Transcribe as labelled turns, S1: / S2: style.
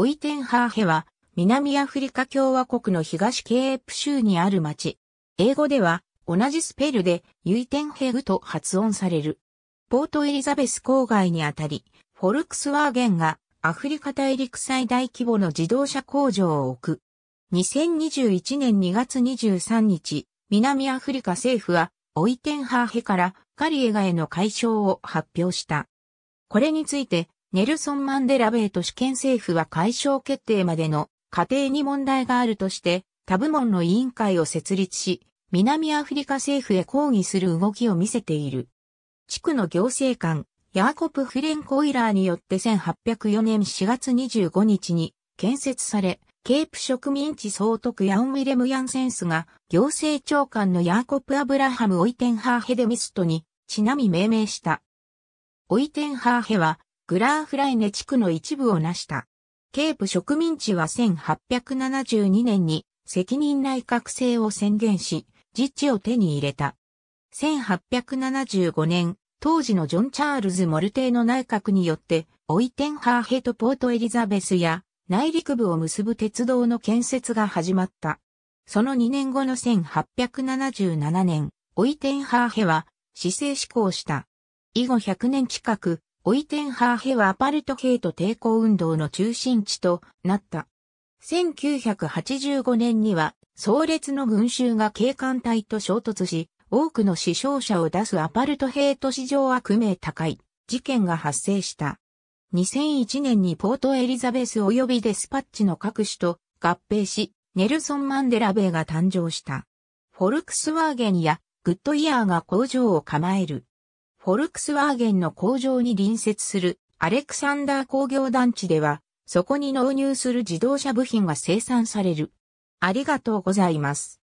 S1: オイテンハーヘは、南アフリカ共和国の東ケープ州にある町。英語では、同じスペルで、ユイテンヘグと発音される。ポートエリザベス郊外にあたり、フォルクスワーゲンがアフリカ大陸最大規模の自動車工場を置く。2021年2月23日、南アフリカ政府は、オイテンハーヘからカリエガへの解消を発表した。これについて、ネルソン・マンデラ米都市圏政府は解消決定までの過程に問題があるとして、他部門の委員会を設立し、南アフリカ政府へ抗議する動きを見せている。地区の行政官、ヤーコプ・フレンコ・イラーによって1804年4月25日に建設され、ケープ植民地総督ヤン・ウィレム・ヤンセンスが行政長官のヤーコプ・アブラハム・オイテンハーヘデミストにちなみ命名した。オイテンハーヘはグラーフライネ地区の一部を成した。ケープ植民地は1872年に責任内閣制を宣言し、自治を手に入れた。1875年、当時のジョン・チャールズ・モルテーの内閣によって、オイテンハーヘとポートエリザベスや内陸部を結ぶ鉄道の建設が始まった。その2年後の1877年、オイテンハーヘは市政施行した。以後100年近く、オイテンハーヘはアパルトヘイト抵抗運動の中心地となった。1985年には、壮烈の群衆が警官隊と衝突し、多くの死傷者を出すアパルトヘイト史上悪名高い事件が発生した。2001年にポートエリザベス及びデスパッチの各種と合併し、ネルソン・マンデラ米が誕生した。フォルクスワーゲンやグッドイヤーが工場を構える。フォルクスワーゲンの工場に隣接するアレクサンダー工業団地では、そこに納入する自動車部品が生産される。ありがとうございます。